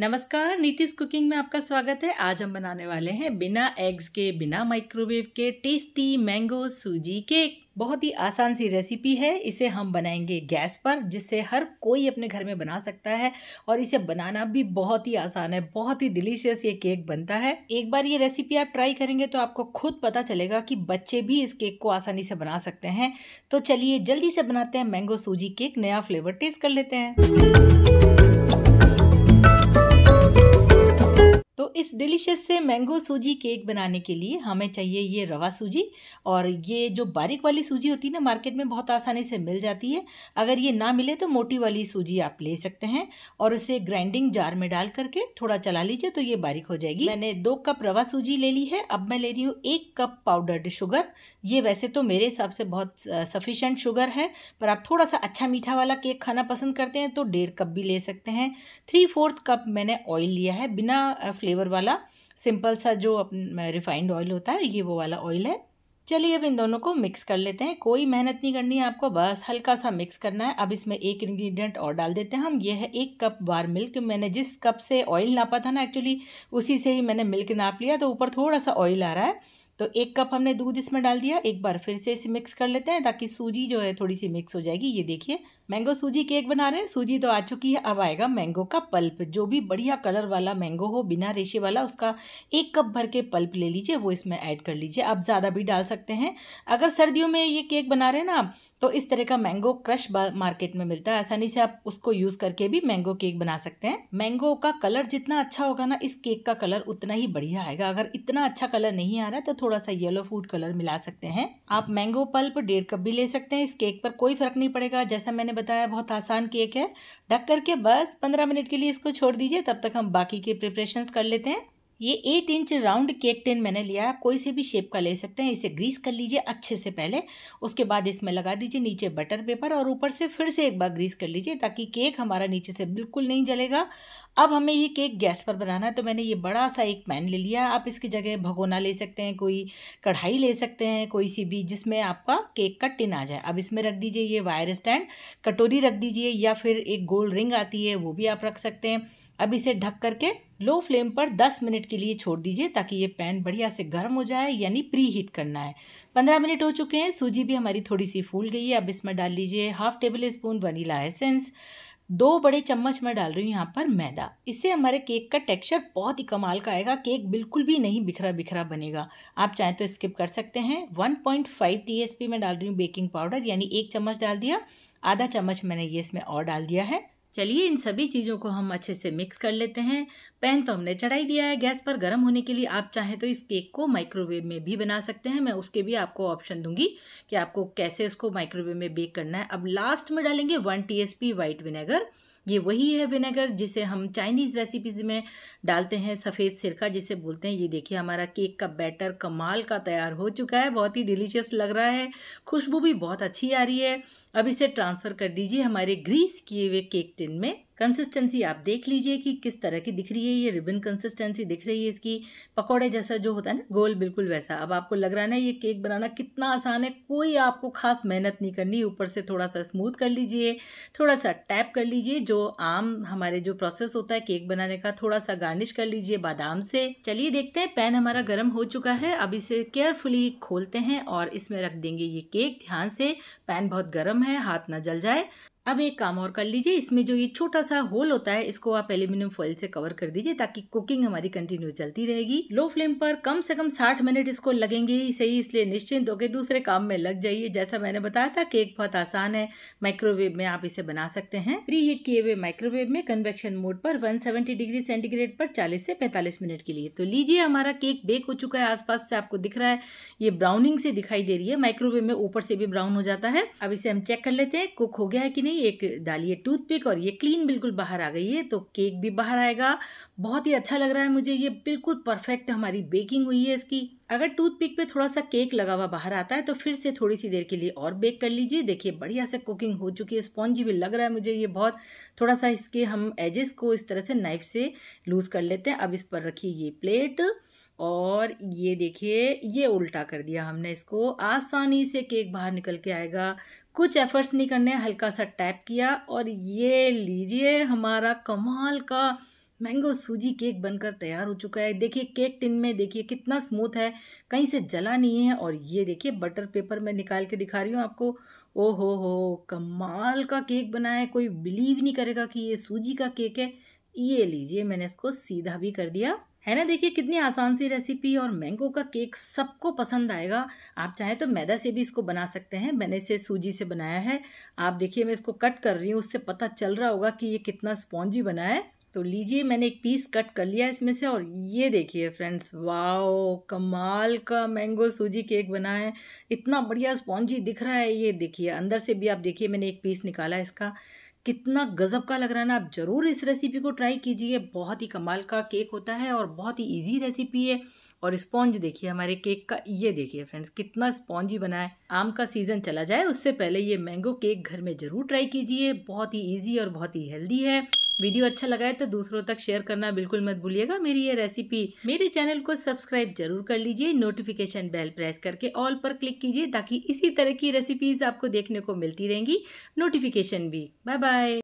नमस्कार नीतीश कुकिंग में आपका स्वागत है आज हम बनाने वाले हैं बिना एग्स के बिना माइक्रोवेव के टेस्टी मैंगो सूजी केक बहुत ही आसान सी रेसिपी है इसे हम बनाएंगे गैस पर जिससे हर कोई अपने घर में बना सकता है और इसे बनाना भी बहुत ही आसान है बहुत ही डिलीशियस ये केक बनता है एक बार ये रेसिपी आप ट्राई करेंगे तो आपको खुद पता चलेगा कि बच्चे भी इस केक को आसानी से बना सकते हैं तो चलिए जल्दी से बनाते हैं मैंगो सूजी केक नया फ्लेवर टेस्ट कर लेते हैं तो इस डिलीशियस से मैंगो सूजी केक बनाने के लिए हमें चाहिए ये रवा सूजी और ये जो बारीक वाली सूजी होती है ना मार्केट में बहुत आसानी से मिल जाती है अगर ये ना मिले तो मोटी वाली सूजी आप ले सकते हैं और उसे ग्राइंडिंग जार में डाल करके थोड़ा चला लीजिए तो ये बारीक हो जाएगी मैंने दो कप रवा सूजी ले ली है अब मैं ले रही हूँ एक कप पाउडर्ड शुगर ये वैसे तो मेरे हिसाब से बहुत सफिशेंट शुगर है पर आप थोड़ा सा अच्छा मीठा वाला केक खाना पसंद करते हैं तो डेढ़ कप भी ले सकते हैं थ्री फोर्थ कप मैंने ऑयल लिया है बिना फ्लेवर फ्लेवर वाला सिंपल सा जो रिफाइंड ऑयल होता है ये वो वाला ऑयल है चलिए अब इन दोनों को मिक्स कर लेते हैं कोई मेहनत नहीं करनी है आपको बस हल्का सा मिक्स करना है अब इसमें एक इंग्रेडिएंट और डाल देते हैं हम ये है एक कप बार मिल्क मैंने जिस कप से ऑयल नापा था ना एक्चुअली उसी से ही मैंने मिल्क नाप लिया तो ऊपर थोड़ा सा ऑयल आ रहा है तो एक कप हमने दूध इसमें डाल दिया एक बार फिर से इसे मिक्स कर लेते हैं ताकि सूजी जो है थोड़ी सी मिक्स हो जाएगी ये देखिए मैंगो सूजी केक बना रहे हैं सूजी तो आ चुकी है अब आएगा मैंगो का पल्प जो भी बढ़िया कलर वाला मैंगो हो बिना रेशे वाला उसका एक कप भर के पल्प ले लीजिए वो इसमें ऐड कर लीजिए आप ज़्यादा भी डाल सकते हैं अगर सर्दियों में ये केक बना रहे हैं ना आप तो इस तरह का मैंगो क्रश मार्केट में मिलता है आसानी से आप उसको यूज़ करके भी मैंगो केक बना सकते हैं मैंगो का कलर जितना अच्छा होगा ना इस केक का कलर उतना ही बढ़िया आएगा अगर इतना अच्छा कलर नहीं आ रहा तो थोड़ा सा येलो फूड कलर मिला सकते हैं आप मैंगो पल्प डेढ़ कप भी ले सकते हैं इस केक पर कोई फर्क नहीं पड़ेगा जैसा मैंने बताया बहुत आसान केक है ढक करके बस पंद्रह मिनट के लिए इसको छोड़ दीजिए तब तक हम बाकी के प्रिपरेशंस कर लेते हैं ये eight inch round cake tin मैंने लिया आप कोई से भी शेप का ले सकते हैं इसे ग्रीस कर लीजिए अच्छे से पहले उसके बाद इसमें लगा दीजिए नीचे बटर पेपर और ऊपर से फिर से एक बार ग्रीस कर लीजिए ताकि केक हमारा नीचे से बिल्कुल नहीं जलेगा अब हमें ये केक गैस पर बनाना है तो मैंने ये बड़ा सा एक पैन ले लिया आप इसकी जगह भगोना ले सकते हैं कोई कढ़ाई ले सकते हैं कोई सी भी जिसमें आपका केक का टिन आ जाए अब इसमें रख दीजिए ये वायर स्टैंड कटोरी रख दीजिए या फिर एक गोल रिंग आती है वो भी आप रख सकते हैं अब इसे ढक करके लो फ्लेम पर 10 मिनट के लिए छोड़ दीजिए ताकि ये पैन बढ़िया से गर्म हो जाए यानी प्री हीट करना है 15 मिनट हो चुके हैं सूजी भी हमारी थोड़ी सी फूल गई है अब इसमें डाल लीजिए half tablespoon vanilla essence दो बड़े चम्मच मैं डाल रही हूँ यहाँ पर मैदा इससे हमारे केक का टेक्सचर बहुत ही कमाल का आएगा केक बिल्कुल भी नहीं बिखरा बिखरा बनेगा आप चाहें तो स्किप कर सकते हैं 1.5 पॉइंट मैं डाल रही हूँ बेकिंग पाउडर यानी एक चम्मच डाल दिया आधा चम्मच मैंने ये इसमें और डाल दिया है चलिए इन सभी चीज़ों को हम अच्छे से मिक्स कर लेते हैं पैन तो हमने चढ़ाई दिया है गैस पर गर्म होने के लिए आप चाहें तो इस केक को माइक्रोवेव में भी बना सकते हैं मैं उसके भी आपको ऑप्शन दूंगी कि आपको कैसे इसको माइक्रोवेव में बेक करना है अब लास्ट में डालेंगे one T S P white vinegar ये वही है विनेगर जिसे हम चाइनीज़ रेसिपीज़ में डालते हैं सफ़ेद सिरका जिसे बोलते हैं ये देखिए हमारा केक का बैटर कमाल का तैयार हो चुका है बहुत ही डिलीशियस लग रहा है खुशबू भी बहुत अच्छी आ रही है अब इसे ट्रांसफ़र कर दीजिए हमारे ग्रीस किए हुए केक टिन में कंसिस्टेंसी आप देख लीजिए कि किस तरह की दिख रही है ये रिबन कंसिस्टेंसी दिख रही है इसकी पकौड़े जैसा जो होता है ना गोल बिल्कुल वैसा अब आपको लग रहा है ना ये केक बनाना कितना आसान है कोई आपको खास मेहनत नहीं करनी ऊपर से थोड़ा सा स्मूथ कर लीजिए थोड़ा सा टैप कर लीजिए जो आम हमारे जो प्रोसेस होता है केक बनाने का थोड़ा सा गार्निश कर लीजिए बादाम से चलिए देखते हैं पैन हमारा गर्म हो चुका है अब इसे केयरफुली खोलते हैं और इसमें रख देंगे ये केक ध्यान से पैन बहुत गर्म है हाथ ना जल जाए अब एक काम और कर लीजिए इसमें जो ये छोटा सा होल होता है इसको आप एल्यूमिनियम फॉइल से कवर कर दीजिए ताकि कुकिंग हमारी कंटिन्यू चलती रहेगी लो फ्लेम पर कम से कम 60 मिनट इसको लगेंगे ही सही इसलिए निश्चिंत होकर दूसरे काम में लग जाइए जैसा मैंने बताया था केक बहुत आसान है माइक्रोवेव में आप इसे बना सकते हैं प्री हीट किए हुए माइक्रोवेव में कन्वेक्शन मोड पर वन डिग्री सेंटीग्रेड पर चालीस से पैंतालीस मिनट के लिए तो लीजिए हमारा केक बेक हो चुका है आसपास से आपको दिख रहा है ये ब्राउनिंग से दिखाई दे रही है माइक्रोवेव में ऊपर से भी ब्राउन हो जाता है अब इसे हम चेक कर लेते हैं कुक हो गया है कि नहीं लीजिए एक डालिए टूथपिक और ये क्लीन बिल्कुल बाहर आ गई है तो केक भी बाहर आएगा बहुत ही अच्छा लग रहा है मुझे ये बिल्कुल परफेक्ट हमारी बेकिंग हुई है इसकी अगर टूथपिक पे थोड़ा सा केक लगा हुआ बाहर आता है तो फिर से थोड़ी सी देर के लिए और बेक कर लीजिए देखिए बढ़िया से कुकिंग हो चुकी है स्पॉन्जी भी लग रहा है मुझे ये बहुत थोड़ा सा इसके हम एजेस को इस तरह से नाइफ से लूज़ कर लेते हैं अब इस पर रखिए ये प्लेट और ये देखिए ये उल्टा कर दिया हमने इसको आसानी से केक बाहर निकल के आएगा कुछ एफर्ट्स नहीं करने हल्का सा टैप किया और ये लीजिए हमारा कमाल का मैंगो सूजी केक बनकर तैयार हो चुका है देखिए केक टिन में देखिए कितना स्मूथ है कहीं से जला नहीं है और ये देखिए बटर पेपर में निकाल के दिखा रही हूँ आपको ओ हो हो कमाल का केक बनाया कोई बिलीव नहीं करेगा कि ये सूजी का केक है ये लीजिए मैंने इसको सीधा भी कर दिया है ना देखिए कितनी आसान सी रेसिपी और मैंगो का केक सबको पसंद आएगा आप चाहें तो मैदा से भी इसको बना सकते हैं मैंने इसे सूजी से बनाया है आप देखिए मैं इसको कट कर रही हूँ उससे पता चल रहा होगा कि ये कितना स्पॉन्जी बना है तो लीजिए मैंने एक पीस कट कर लिया इसमें से और ये देखिए फ्रेंड्स वाओ कमाल का मैंगो सूजी केक बना है इतना बढ़िया स्पॉन्जी दिख रहा है ये देखिए अंदर से भी आप देखिए मैंने एक पीस निकाला इसका कितना गज़ब का लग रहा है ना आप ज़रूर इस रेसिपी को ट्राई कीजिए बहुत ही कमाल का केक होता है और बहुत ही इजी रेसिपी है और स्पॉन्ज देखिए हमारे केक का ये देखिए फ्रेंड्स कितना स्पॉन्ज बना है आम का सीज़न चला जाए उससे पहले ये मैंगो केक घर में ज़रूर ट्राई कीजिए बहुत ही ईजी और बहुत ही हेल्दी है वीडियो अच्छा लगा है तो दूसरों तक शेयर करना बिल्कुल मत भूलिएगा मेरी ये रेसिपी मेरे चैनल को सब्सक्राइब जरूर कर लीजिए नोटिफिकेशन बेल प्रेस करके ऑल पर क्लिक कीजिए ताकि इसी तरह की रेसिपीज आपको देखने को मिलती रहेंगी नोटिफिकेशन भी बाय बाय